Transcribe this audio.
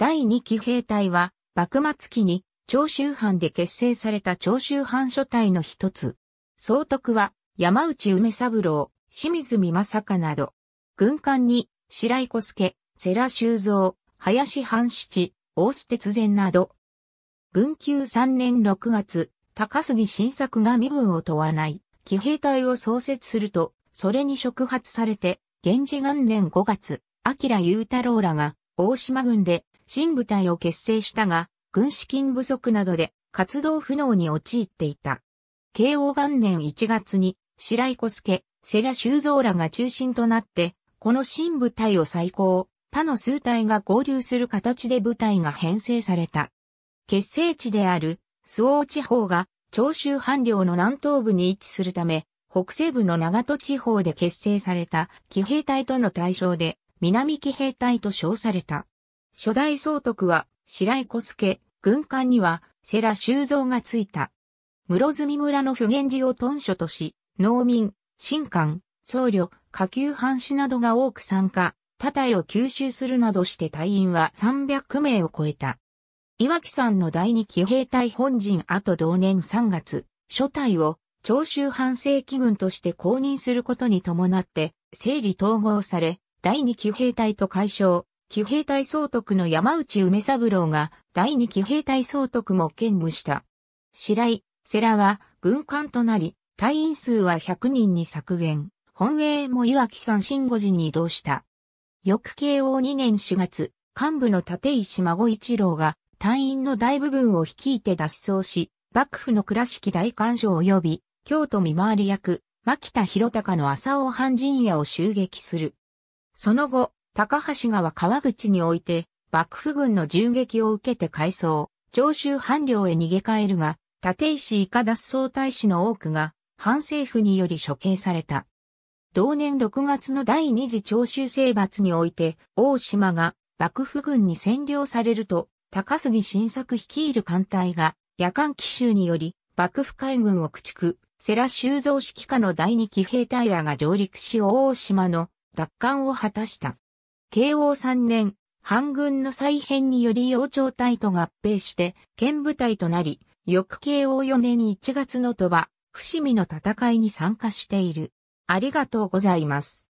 第二騎兵隊は、幕末期に長州藩で結成された長州藩所帯の一つ。総督は山内梅三郎、清水美正など、軍艦に白井小助、世良修造、林藩七、大須鉄前など、文久三年六月、高杉晋作が身分を問わない、騎兵隊を創設すると、それに触発されて、源氏元年五月、明雄太郎らが、大島軍で新部隊を結成したが、軍資金不足などで活動不能に陥っていた。慶応元年1月に白井小助、世良修造らが中心となって、この新部隊を再興、他の数隊が合流する形で部隊が編成された。結成地である、諏訪地方が、長州藩領の南東部に位置するため、北西部の長戸地方で結成された騎兵隊との対象で、南騎兵隊と称された。初代総督は白井小助、軍艦には世良修造がついた。室積村の普賢寺を屯所とし、農民、新官、僧侶、下級藩士などが多く参加、多体を吸収するなどして隊員は300名を超えた。岩木山の第二騎兵隊本陣後同年3月、初隊を長州藩政機軍として公認することに伴って、整理統合され、第二騎兵隊と解消、騎兵隊総督の山内梅三郎が第二騎兵隊総督も兼務した。白井、世良は軍艦となり、隊員数は100人に削減。本営も岩木山新五寺に移動した。翌慶応2年4月、幹部の立石孫一郎が隊員の大部分を率いて脱走し、幕府の倉敷大官所及び京都見回り役、牧田博隆の朝尾藩陣屋を襲撃する。その後、高橋川川口において、幕府軍の銃撃を受けて改装、長州藩領へ逃げ帰るが、立石以下脱走大使の多くが、反政府により処刑された。同年6月の第二次長州征伐において、大島が幕府軍に占領されると、高杉晋作率いる艦隊が、夜間奇襲により、幕府海軍を駆逐、世良修造指揮下の第二騎兵隊らが上陸し大島の奪還を果たした。慶応3年、反軍の再編により洋朝隊と合併して、県部隊となり、翌慶応4年1月の鳥羽、伏見の戦いに参加している。ありがとうございます。